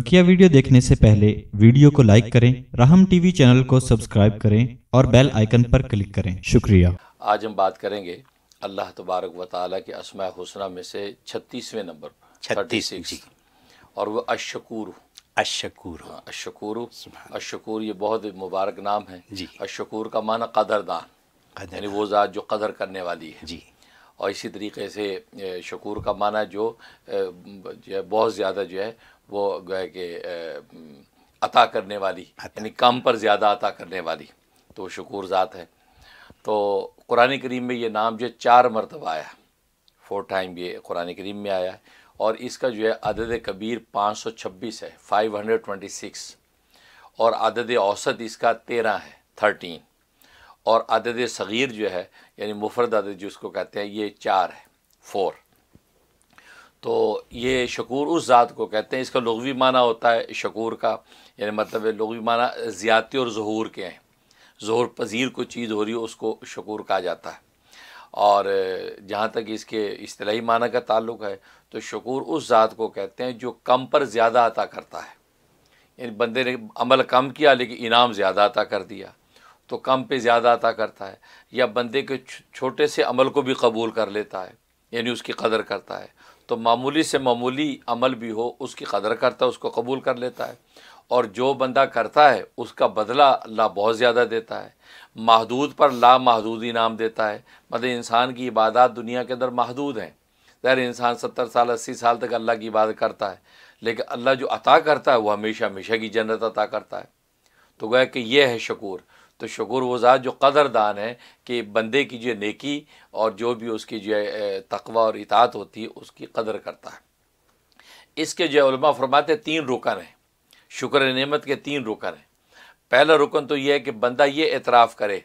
बकिया वीडियो देखने से पहले वीडियो को लाइक करें राहम टीवी चैनल को सब्सक्राइब करें और बेल आइकन पर क्लिक करें शुक्रिया आज हम बात करेंगे अल्लाह तबारक व के असमा हुसना में से छत्तीसवें नंबर छत्तीस और वह अशकूर अशकूर हाँ, अशकूर अशकूर ये बहुत मुबारक नाम है जी अशकूर का माना कदरदान यानी वो ज़ात जो कदर करने वाली है जी और इसी तरीके से शकूर का माना जो जो है बहुत ज़्यादा जो है वो है कि अता करने वाली यानी कम पर ज़्यादा अता करने वाली तो शकुर ज़ात है तो कुरान करीम में ये नाम जो चार मरतबा आया फोर टाइम ये कुरान करीम में आया है और इसका जो है अदद कबीर 526 है 526 और अदद औसत इसका तेरह है थर्टीन और अदद सग़ीर जो है यानी मुफरद अदद जिसको कहते हैं ये चार है फोर तो ये शकूर उस ज़ात को कहते हैं इसका लगवी माना होता है शकूर का यानी मतलब लगवी माना ज़्यादती और जहूर के हैं जहूर पजीर को चीज़ हो रही हो उसको शकूर कहा जाता है और जहाँ तक इसके असलाही माना का ताल्लुक है तो शकूर उस ज़ात को कहते हैं जो कम पर ज़्यादा अता करता है यानी बंदे ने अमल कम किया लेकिन इनाम ज़्यादा अता कर दिया तो कम पर ज़्यादा अता करता है या बंदे के छोटे से अमल को भी कबूल कर लेता है यानी उसकी कदर करता है तो मामूली से मामूली अमल भी हो उसकी कदर करता है उसको कबूल कर लेता है और जो बंदा करता है उसका बदला अल्लाह बहुत ज़्यादा देता है महदूद पर ला महदूद इनाम देता है मतलब इंसान की इबादत दुनिया के अंदर महदूद हैं ज़ाहिर इंसान सत्तर साल अस्सी साल तक अल्लाह की इबादत करता है लेकिन अल्लाह जो अता करता है वह हमेशा हमेशा की जन्नत अता करता है तो गया कि यह है शकूर तो शुक्र वजात जो कदरदान है कि बंदे की जो नेकी और जो भी उसकी जो तकवा और इतात होती है उसकी कदर करता है इसके जो उलमा फरमाते तीन रुकन हैं शुक्र नमत के तीन रुकन हैं पहला रुकन तो यह है कि बंदा ये एतराफ़ करे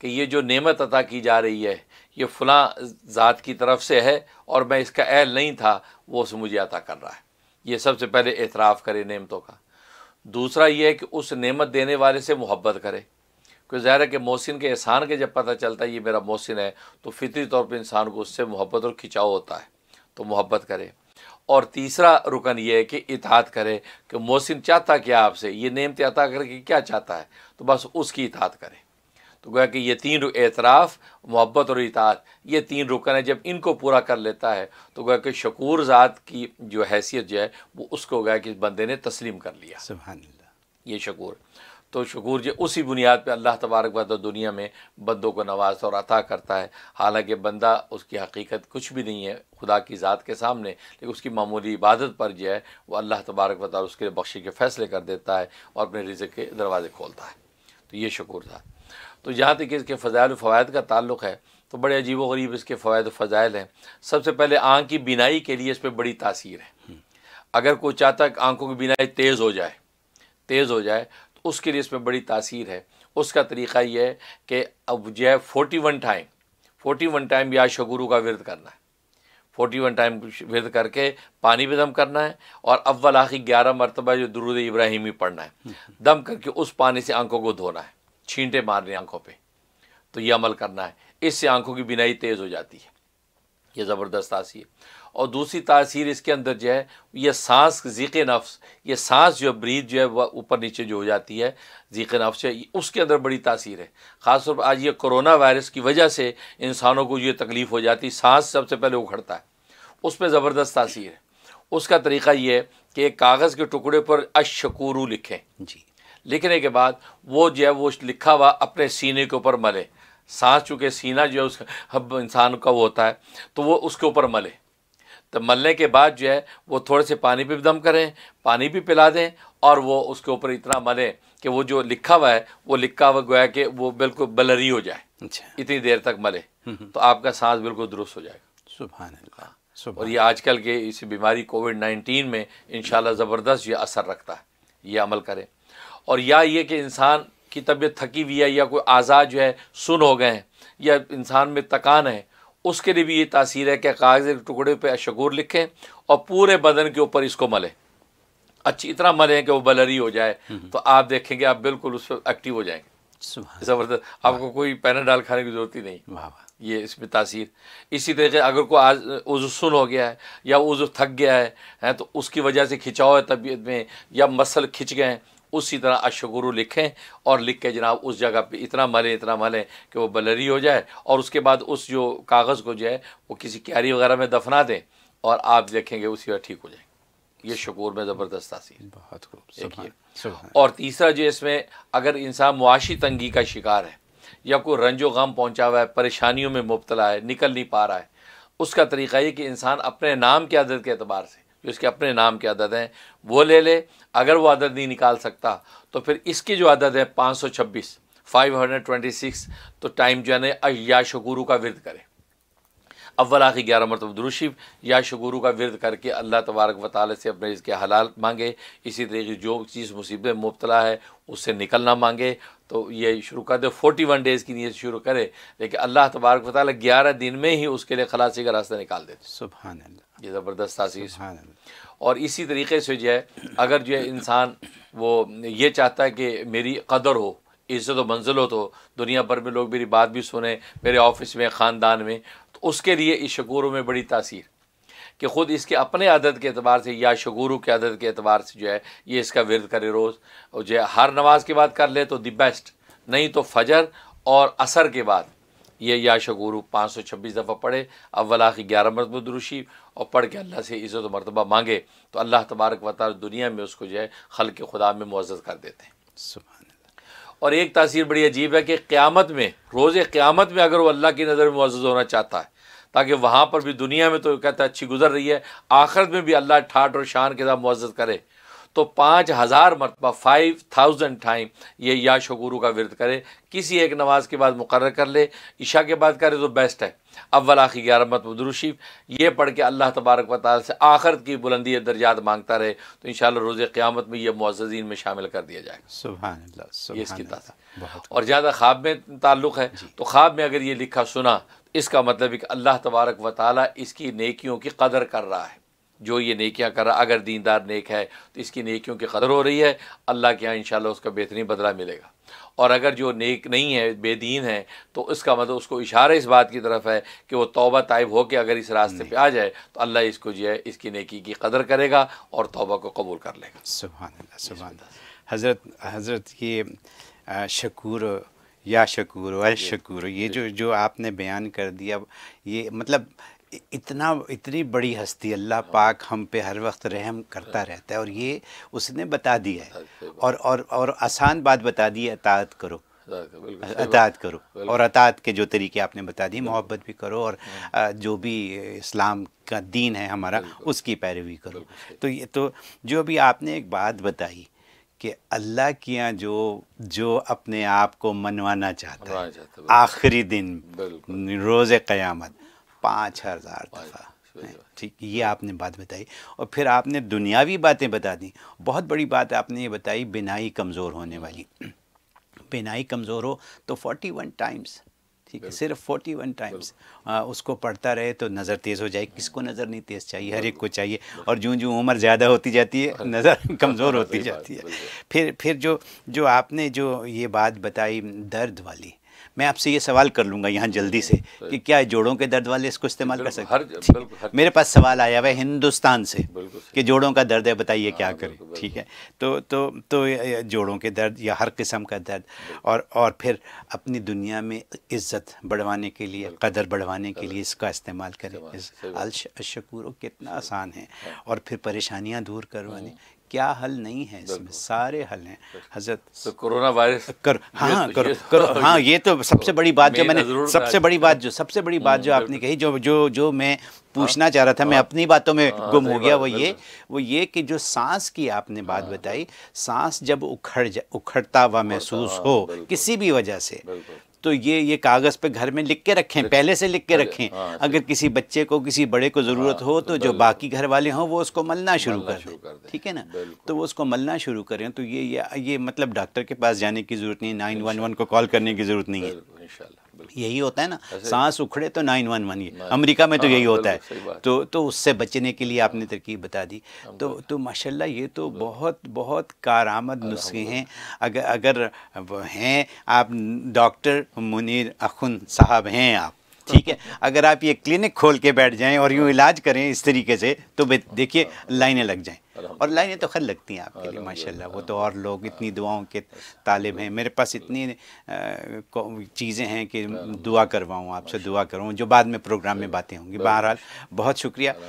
कि ये जो नेमत अता की जा रही है ये फ़लाँ ज़ात की तरफ से है और मैं इसका अहल नहीं था वो उस मुझे अता कर रहा है ये सबसे पहले एतराफ़ करे नेमतों का दूसरा ये है कि उस नेमत देने वाले से मोहब्बत करे फिर ज़ाहिर है कि मोहसिन के एहसान के जब पता चलता है ये मेरा मोहसिन है तो फितरी तौर पर इंसान को उससे मोहब्बत और खिंचाव होता है तो मोहब्बत करे और तीसरा रुकन ये है कि इतात करे कि मोहसिन चाहता क्या आपसे ये नेमत अता करके क्या चाहता है तो बस उसकी इतात करें तो गोया कि ये तीन एतराफ़ मोहब्बत और इतात ये तीन रुकन है जब इनको पूरा कर लेता है तो गोया कि शकूर ज़ात की जो हैसियत जो है वो उसको गया कि बंदे ने तस्लीम कर लिया ये शकूर तो शकूर जो उसी बुनियाद पर अल्लाह तबारक वाली दुनिया में बंदों को नवाज और अता करता है हालांकि बंदा उसकी हकीकत कुछ भी नहीं है खुदा की ज़ात के सामने लेकिन उसकी मामूली इबादत पर जो है वह अल्लाह तबारक वाली उसके बख्शी के फैसले कर देता है और अपने रिजक के दरवाजे खोलता है तो ये शकूर था तो जहाँ तक इसके फ़जाइल फ़वाद का ताल्लुक़ है तो बड़े अजीब व गरीब इसके फ़वाद फ़जाइल हैं सबसे पहले आँख की बिनाई के लिए इस पर बड़ी तासीर है अगर कोई चाहता है आँखों की बिनाई तेज़ हो जाए तेज़ हो जाए उसके लिए इसमें बड़ी तासीर है उसका तरीका यह है कि अब जो है forty one time forty one time या शगुरु का विरद करना है फोटी वन टाइम विरद करके पानी भी दम करना है और अव्वल आखिर ग्यारह मरतबा जो दरूद इब्राहिमी पढ़ना है दम करके उस पानी से आंखों को धोना है छींटे मारने आंखों पे तो ये अमल करना है इससे आंखों की बिनाई तेज़ हो जाती है ये ज़बरदस्त आसी है और दूसरी तासीर इसके अंदर जो है ये सांस ज़ीक़ नफ्स ये सांस जो है ब्रीद जो है वह ऊपर नीचे जो हो जाती है ज़ीक़ नफ्स है उसके अंदर बड़ी तासीर है ख़ासतौर पर आज ये कोरोना वायरस की वजह से इंसानों को ये तकलीफ़ हो जाती सांस सबसे पहले उखड़ता है उस पर ज़बरदस्त तासीर है उसका तरीका ये है कि एक कागज़ के टुकड़े पर अशकूरू लिखें जी लिखने के बाद वो जो है वो लिखा हुआ अपने सीने के ऊपर मले सांस चूँकि सीना जो है उसका इंसान का वो होता है तो वो उसके ऊपर मले तो मलने के बाद जो है वो थोड़े से पानी भी दम करें पानी भी पिला दें और वो उसके ऊपर इतना मलें कि वो जो लिखा हुआ है वो लिखा हुआ गोया कि वो बिल्कुल बलरी हो जाए अच्छा इतनी देर तक मले हम्म, हम्म। तो आपका सांस बिल्कुल दुरुस्त हो जाएगा सुबह और ये आजकल के इस बीमारी कोविड नाइन्टीन में इन ज़बरदस्त ये असर रखता है ये अमल करें और या ये कि इंसान की तबीयत थकी हुई है या कोई आज़ा जो है सुन हो गए हैं या इंसान में तकान है उसके लिए भी ये तासीर है कि कागज़ के टुकड़े पे अशगूर लिखें और पूरे बदन के ऊपर इसको मलें अच्छी इतना मलें कि वो बलरी हो जाए हम्म, हम्म। तो आप देखेंगे आप बिल्कुल उस पर एक्टिव हो जाएंगे ज़बरदस्त आपको कोई पैनाडाल खाने की ज़रूरत ही नहीं ये इसमें तासीर इसी तरीके अगर कोई आज उज़ु सुन हो गया है या उज़ु थक गया है, है तो उसकी वजह से खिंचाव है तबीयत में या मसल खिंच गए हैं उसी तरह अशगुरु लिखें और लिख के जनाब उस जगह पे इतना मलें इतना मलें कि वो बलरी हो जाए और उसके बाद उस जो कागज़ को जो है वो किसी क्यारी वगैरह में दफना दें और आप देखेंगे उसी तरह ठीक हो जाएंगे ये शकूर में ज़बरदस्त आसी बहुत खूब और तीसरा जो इसमें अगर इंसान मुआशी तंगी का शिकार है या कोई रंजो गम पहुँचा हुआ है परेशानियों में मुबतला है निकल नहीं पा रहा है उसका तरीका ये कि इंसान अपने नाम की आदत के अतबार से जो इसके अपने नाम के अदद हैं वो ले ले अगर वो अदद नहीं निकाल सकता तो फिर इसकी जो अदद है पाँच सौ छब्बीस फाइव हंड्रेड ट्वेंटी सिक्स तो टाइम जो है या शकूरू का विरद करें अव्वल आखिर ग्यारह मरतब दुरुशिफ या शकूरू का विरद करके अल्लाह तबारक व ताली से अपने इसके हलाल मांगे इसी तरीके जो चीज़ मुसीबत मुबतला है उससे निकलना मांगे तो ये शुरू कर दे फोर्टी वन डेज़ की नीयत शुरू करे लेकिन अल्लाह तबारक वाली ग्यारह दिन में ही उसके लिए खलासी का रास्ता निकाल देते सुबह ये ज़बरदस्त तासीस और इसी तरीके से जो है अगर जो है इंसान वो ये चाहता है कि मेरी कदर हो इज़्ज़त व मंजिल हो तो दुनिया भर में लोग मेरी बात भी सुने मेरे ऑफिस में ख़ानदान में तो उसके लिए इस शकूरों में बड़ी तासीर कि ख़ुद इसके अपने आदत के अतबार से या शगुरु के आदत के अतबार से जो है ये इसका विरद करे रोज़ और जो हर नमाज के बाद कर ले तो दी बेस्ट नहीं तो फजर और असर के बाद ये या शगुरु पाँच सौ छब्बीस दफ़ा पढ़े अव्वल आखिर ग्यारह मरतबा दुरुशी और पढ़ के अल्लाह से इज़्ज़त मरतबा मांगे तो अल्लाह तबारक वाल दुनिया में उसको जो है खल के खुदा में मुआज़ कर देते हैं और एक तासीर बड़ी अजीब है कि क़्यामत में रोज़ क़्यामत में अगर वो अल्लाह की नज़र में मुआज़ होना चाहता है ताकि वहाँ पर भी दुनिया में तो कहता है अच्छी गुजर रही है आखिरत में भी अल्लाह ठाठ और शान के साथ मुआजत करे तो पाँच हज़ार मरतबा फाइव थाउजेंड टाइम ये या शकूरू का विरद करे किसी एक नमाज के बाद मुकर कर ले ईशा के बाद करे तो बेस्ट है अव्वल आखिर ग्यारह मतमदरूशीफ ये पढ़ के अल्लाह तबारक व ताल से आखरत की बुलंदी दर्जात मांगता रहे तो इन रोज़ क़्यामत में यह मुआजीन में शामिल कर दिया जाएगा सुबह ये इसकी और ज़्यादा ख्वाब में ताल्लुक़ है तो ख्वाब में अगर ये लिखा सुना इसका मतलब है कि अल्लाह तबारक व ताली इसकी नेकियों की कदर कर रहा है जो ये नेकियाँ कर रहा अगर दीनदार नेक है तो इसकी नेकियों की कदर हो रही है अल्लाह के यहाँ इन उसका बेहतरीन बदला मिलेगा और अगर जो नेक नहीं है बेदीन है तो इसका मतलब उसको इशारा इस बात की तरफ है कि वो तौबा तयब हो के अगर इस रास्ते पे आ जाए तो अल्लाह इसको जो है इसकी नेकी की कदर करेगा और तौबा को कबूल कर लेगा सुबह सुबह हज़रत हज़रत ये शकूर या शकूर अल शकूर ये जो जो आपने बयान कर दिया ये मतलब इतना इतनी बड़ी हस्ती अल्लाह हाँ। पाक हम पे हर वक्त रहम करता हाँ। रहता है और ये उसने बता दिया है हाँ, और और और आसान बात बता दी है अतात करो अतात करो और अतात के जो तरीके आपने बता दिए मोहब्बत भी करो और जो भी इस्लाम का दीन है हमारा उसकी पैरवी करो तो ये तो जो अभी आपने एक बात बताई कि अल्लाह किया जो जो अपने आप को मनवाना चाहता है आखिरी दिन रोज़ क़्यामत पाँच हज़ार दफ़ा ठीक ये आपने बात बताई और फिर आपने दुनियावी बातें बता दी बहुत बड़ी बात आपने ये बताई बिनाई कमज़ोर होने वाली बिनाई कमज़ोर हो तो फोर्टी वन टाइम्स ठीक है सिर्फ फोर्टी वन टाइम्स उसको पढ़ता रहे तो नज़र तेज़ हो जाए किसको नज़र नहीं तेज़ चाहिए हर एक को चाहिए और जूँ जूँ उम्र ज़्यादा होती जाती है नज़र हाँ, कमज़ोर हाँ, होती जाती है फिर फिर जो जो आपने जो ये बात बताई दर्द वाली मैं आपसे ये सवाल कर लूँगा यहाँ जल्दी से तो कि क्या जोड़ों के दर्द वाले इसको इस्तेमाल कर सकते हैं मेरे पास सवाल आया हुआ है हिंदुस्तान से कि जोड़ों का दर्द है बताइए हाँ, क्या करें ठीक है तो तो तो जोड़ों के दर्द या हर किस्म का दर्द और और फिर अपनी दुनिया में इज़्ज़त बढ़वाने के लिए कदर बढ़वाने के लिए इसका इस्तेमाल करें अल कितना आसान है हाँ। और फिर परेशानियाँ दूर करवाने हाँ। क्या हल नहीं है इसमें सारे हल हैं हजरत तो कोरोना वायरस कर हाँ कर, कर हाँ ये तो, हाँ, तो, तो सबसे बड़ी बात जो मैंने सबसे बड़ी बात जो सबसे बड़ी बात जो हाँ, आपने कही जो जो जो मैं पूछना हाँ, चाह रहा था मैं अपनी बातों में गुम हो गया वो ये वो ये कि जो सांस की आपने बात बताई सांस जब उखड़ जा उखड़ता हुआ महसूस हो किसी भी वजह से तो ये ये कागज़ पे घर में लिख के रखें लिख, पहले से लिख के रखें हाँ, अगर किसी बच्चे को किसी बड़े को ज़रूरत हाँ, हो तो, तो जो बाकी घर वाले हों वो उसको मलना शुरू कर दें ठीक है ना तो वो उसको मलना शुरू करें तो ये ये मतलब डॉक्टर के पास जाने की ज़रूरत नहीं है नाइन वन वन को कॉल करने की ज़रूरत नहीं है इन यही होता है ना सांस उखड़े तो नाइन वन वन ये अमरीका में तो यही हाँ, होता है तो तो उससे बचने के लिए आपने तरकीब बता दी तो तो माशाल्लाह ये तो बहुत बहुत कारामद नुस्खे हैं अगर अगर हैं आप डॉक्टर मुनीर अखुन साहब हैं आप ठीक है अगर आप ये क्लिनिक खोल के बैठ जाएं और यूँ इलाज करें इस तरीके से तो हाँ, देखिए हाँ। लाइनें लग जाएं और लाइनें तो खैर लगती हैं आपके लिए माशाल्लाह वो तो और लोग इतनी दुआओं के तालिब हैं मेरे पास इतनी चीज़ें हैं कि दुआ करवाऊँ आपसे दुआ करूँ जो बाद में प्रोग्राम में बातें होंगी बहरहाल बहुत शुक्रिया